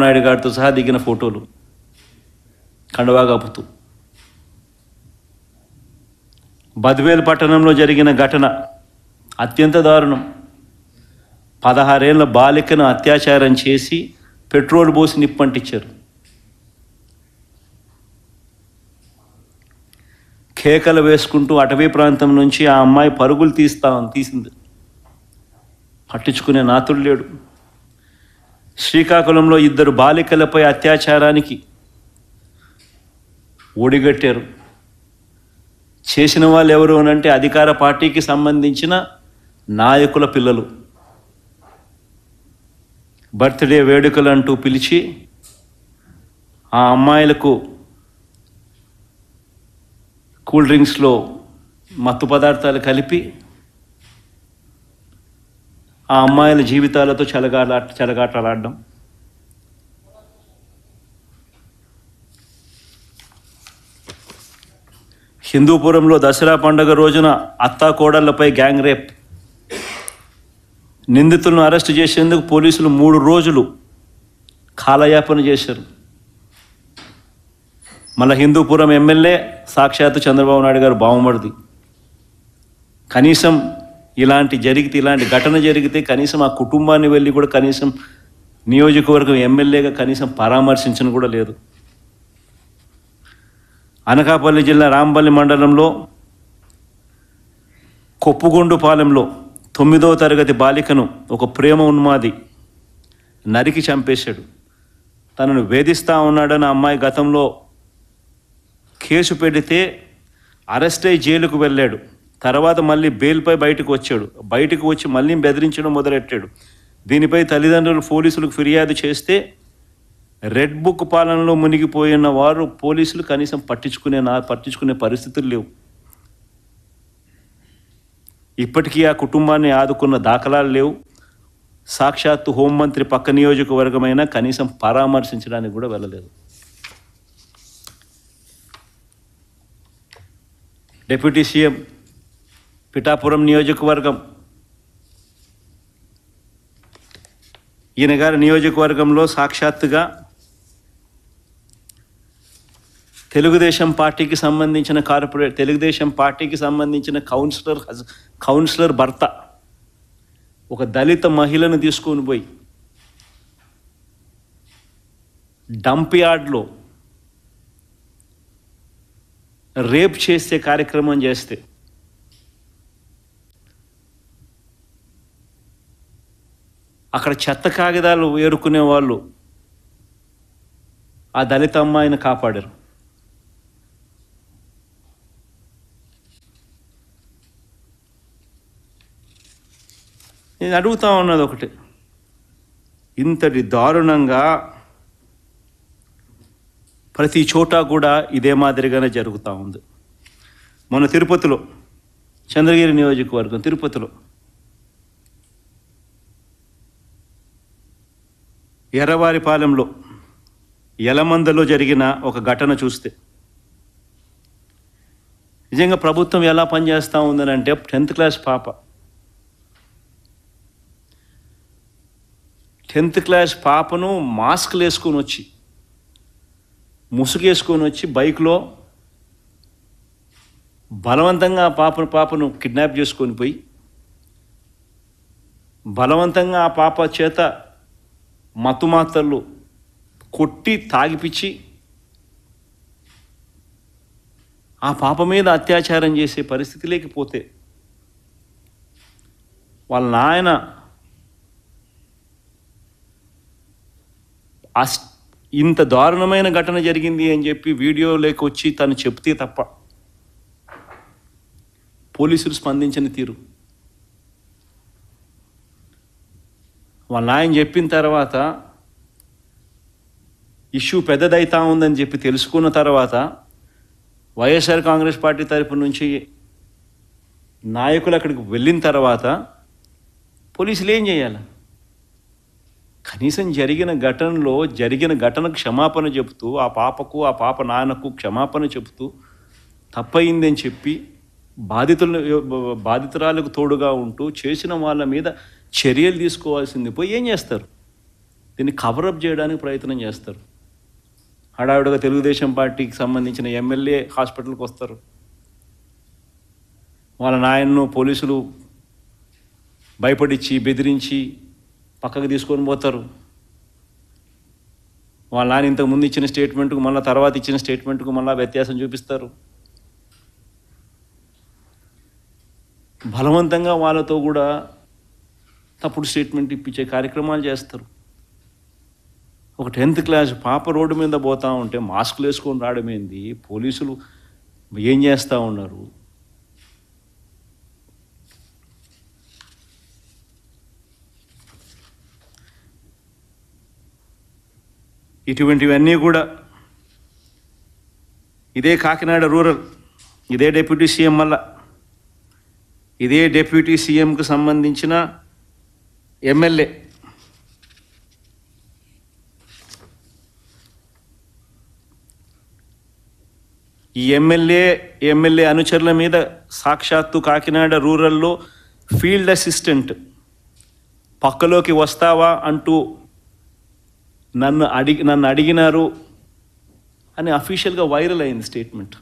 చంద్రబాబు గారితో సహా దిగిన ఫోటోలు కండవా బద్వేల్ పట్టణంలో జరిగిన ఘటన అత్యంత దారుణం పదహారేళ్ల బాలికను అత్యాచారం చేసి పెట్రోల్ పోసి నిప్పంటించారు కేకలు వేసుకుంటూ అటవీ ప్రాంతం నుంచి ఆ అమ్మాయి పరుగులు తీస్తా తీసింది పట్టించుకునే నాతుడు లేడు శ్రీకాకుళంలో ఇద్దరు బాలికలపై అత్యాచారానికి ఒడిగట్టారు చేసిన వాళ్ళు ఎవరు అంటే అధికార పార్టీకి సంబంధించిన నాయకుల పిల్లలు బర్త్డే వేడుకలు అంటూ పిలిచి ఆ అమ్మాయిలకు కూల్ డ్రింక్స్లో మత్తు పదార్థాలు కలిపి ఆ అమ్మాయిల జీవితాలతో చెలగాట చెలగాటలాడడం హిందూపురంలో దసరా పండుగ రోజున అత్తా కోడళ్లపై గ్యాంగ్ రేప్ నిందితులను అరెస్ట్ చేసేందుకు పోలీసులు మూడు రోజులు కాలయాపన చేశారు మళ్ళీ హిందూపురం ఎమ్మెల్యే సాక్షాత్ చంద్రబాబు నాయుడు గారు బావమడిది కనీసం ఇలాంటి జరిగితే ఇలాంటి ఘటన జరిగితే కనీసం ఆ కుటుంబాన్ని వెళ్ళి కూడా కనీసం నియోజకవర్గం ఎమ్మెల్యేగా కనీసం పరామర్శించిన కూడా లేదు అనకాపల్లి జిల్లా రాంపల్లి మండలంలో కొప్పుగొండుపాలెంలో తొమ్మిదో తరగతి బాలికను ఒక ప్రేమ ఉన్మాది నరికి చంపేశాడు తనను వేధిస్తూ ఉన్నాడని అమ్మాయి గతంలో కేసు పెడితే అరెస్టై జైలుకు వెళ్ళాడు తర్వాత మళ్ళీ బెయిల్పై బయటకు వచ్చాడు బయటకు వచ్చి మళ్ళీ బెదిరించడం మొదలెట్టాడు దీనిపై తల్లిదండ్రులు పోలీసులకు ఫిర్యాదు చేస్తే రెడ్ బుక్ పాలనలో మునిగిపోయిన వారు పోలీసులు కనీసం పట్టించుకునే నా పట్టించుకునే పరిస్థితులు లేవు ఇప్పటికీ ఆ కుటుంబాన్ని ఆదుకున్న దాఖలాలు లేవు సాక్షాత్తు హోంమంత్రి పక్క నియోజకవర్గమైనా కనీసం పరామర్శించడానికి కూడా వెళ్ళలేదు డిప్యూటీ సీఎం పిఠాపురం నియోజకవర్గం ఈయన గారి నియోజకవర్గంలో సాక్షాత్తుగా తెలుగుదేశం పార్టీకి సంబంధించిన కార్పొరేట్ తెలుగుదేశం పార్టీకి సంబంధించిన కౌన్సిలర్ కౌన్సిలర్ భర్త ఒక దళిత మహిళను తీసుకొని పోయి డంప్ యార్డ్లో రేప్ చేసే కార్యక్రమం చేస్తే అక్కడ చెత్త కాగితాలు ఏరుకునే వాళ్ళు ఆ దళిత అమ్మాయిని కాపాడారు నేను అడుగుతా ఉన్నది ఒకటి ఇంతటి దారుణంగా ప్రతి చోట కూడా ఇదే మాదిరిగానే జరుగుతూ ఉంది మన తిరుపతిలో చంద్రగిరి నియోజకవర్గం తిరుపతిలో ఎర్రవారిపాలెంలో ఎలమందలో జరిగిన ఒక ఘటన చూస్తే నిజంగా ప్రభుత్వం ఎలా పనిచేస్తూ ఉందని అంటే టెన్త్ క్లాస్ పాప టెన్త్ క్లాస్ పాపను మాస్క్లు వేసుకొని వచ్చి ముసుగేసుకొని వచ్చి బైక్లో బలవంతంగా పాపను పాపను కిడ్నాప్ చేసుకొని పోయి బలవంతంగా ఆ పాప చేత మతుమాతలు కొట్టి తాగిపిచ్చి ఆ పాప మీద అత్యాచారం చేసే పరిస్థితి లేకపోతే వాళ్ళ నాయన ఇంత దారుణమైన ఘటన జరిగింది అని చెప్పి వీడియో లేకొచ్చి తను చెప్తే తప్ప పోలీసులు స్పందించిన తీరు వాళ్ళ నాయన చెప్పిన తర్వాత ఇష్యూ పెద్దదైతా ఉందని చెప్పి తెలుసుకున్న తర్వాత వైఎస్ఆర్ కాంగ్రెస్ పార్టీ తరపు నుంచి నాయకులు అక్కడికి వెళ్ళిన తర్వాత పోలీసులు ఏం చేయాలి కనీసం జరిగిన ఘటనలో జరిగిన ఘటన క్షమాపణ చెబుతూ ఆ పాపకు ఆ పాప నాన్నకు క్షమాపణ చెబుతూ తప్పయిందని చెప్పి బాధితులు బాధితురాలకు తోడుగా ఉంటూ చేసిన వాళ్ళ మీద చర్యలు తీసుకోవాల్సింది పోయి ఏం చేస్తారు దీన్ని కవరప్ చేయడానికి ప్రయత్నం చేస్తారు హడావిడిగా తెలుగుదేశం పార్టీకి సంబంధించిన ఎమ్మెల్యే హాస్పిటల్కి వస్తారు వాళ్ళ నాయన్ను పోలీసులు భయపడించి బెదిరించి పక్కకు తీసుకొని పోతారు వాళ్ళ నాన్న ఇంతకు ముందు ఇచ్చిన స్టేట్మెంట్కు మళ్ళీ తర్వాత ఇచ్చిన స్టేట్మెంట్కు మళ్ళీ వ్యత్యాసం చూపిస్తారు బలవంతంగా వాళ్ళతో కూడా తప్పుడు స్టేట్మెంట్ ఇప్పించే కార్యక్రమాలు చేస్తారు ఒక టెన్త్ క్లాస్ పాప రోడ్డు మీద పోతా ఉంటే మాస్కులు వేసుకొని రావడమేంది పోలీసులు ఏం చేస్తూ ఉన్నారు ఇటువంటివన్నీ కూడా ఇదే కాకినాడ రూరల్ ఇదే డిప్యూటీ సీఎం వల్ల ఇదే డిప్యూటీ సీఎంకు సంబంధించిన ఎమ్మెల్యే ఈ ఎమ్మెల్యే ఎమ్మెల్యే అనుచరుల మీద సాక్షాత్తు కాకినాడ రూరల్లో ఫీల్డ్ అసిస్టెంట్ పక్కలోకి వస్తావా అంటూ నన్ను అడిగి నన్ను అడిగినారు అని అఫీషియల్గా వైరల్ అయింది స్టేట్మెంట్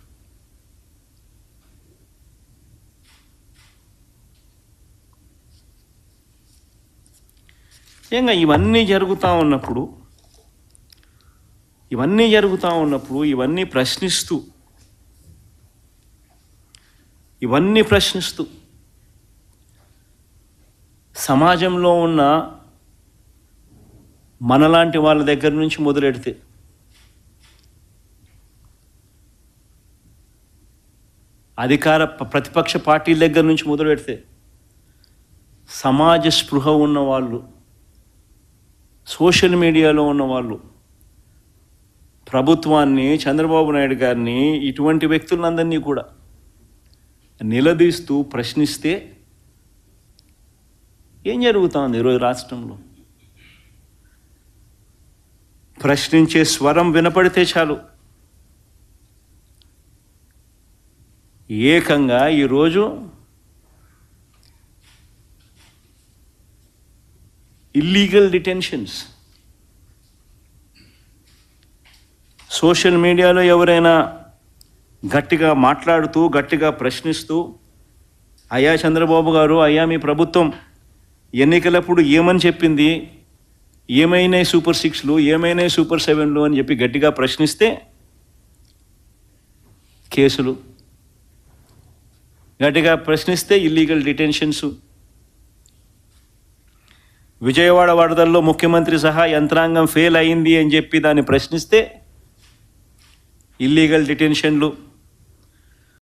ఏంగా ఇవన్నీ జరుగుతూ ఉన్నప్పుడు ఇవన్నీ జరుగుతూ ఉన్నప్పుడు ఇవన్నీ ప్రశ్నిస్తూ ఇవన్నీ ప్రశ్నిస్తూ సమాజంలో ఉన్న మనలాంటి వాళ్ళ దగ్గర నుంచి మొదలెడితే అధికార ప్రతిపక్ష పార్టీల దగ్గర నుంచి మొదలు పెడితే సమాజ స్పృహ ఉన్న వాళ్ళు సోషల్ మీడియాలో ఉన్న వాళ్ళు ప్రభుత్వాన్ని చంద్రబాబు నాయుడు గారిని ఇటువంటి వ్యక్తులందరినీ కూడా నిలదీస్తూ ప్రశ్నిస్తే ఏం జరుగుతుంది ఈరోజు రాష్ట్రంలో ప్రశ్నించే స్వరం వినపడితే చాలు ఏకంగా ఈరోజు ఇల్లీగల్ డిటెన్షన్స్ సోషల్ మీడియాలో ఎవరైనా గట్టిగా మాట్లాడుతూ గట్టిగా ప్రశ్నిస్తూ అయ్యా చంద్రబాబు గారు అయ్యా మీ ప్రభుత్వం ఎన్నికలప్పుడు ఏమని చెప్పింది ఏమైనా సూపర్ సిక్స్లు ఏమైనా సూపర్ సెవెన్లు అని చెప్పి గట్టిగా ప్రశ్నిస్తే కేసులు గట్టిగా ప్రశ్నిస్తే ఇల్లీగల్ డిటెన్షన్స్ విజయవాడ వరదల్లో ముఖ్యమంత్రి సహా యంత్రాంగం ఫెయిల్ అయింది అని చెప్పి దాన్ని ప్రశ్నిస్తే ఇల్లీగల్ డిటెన్షన్లు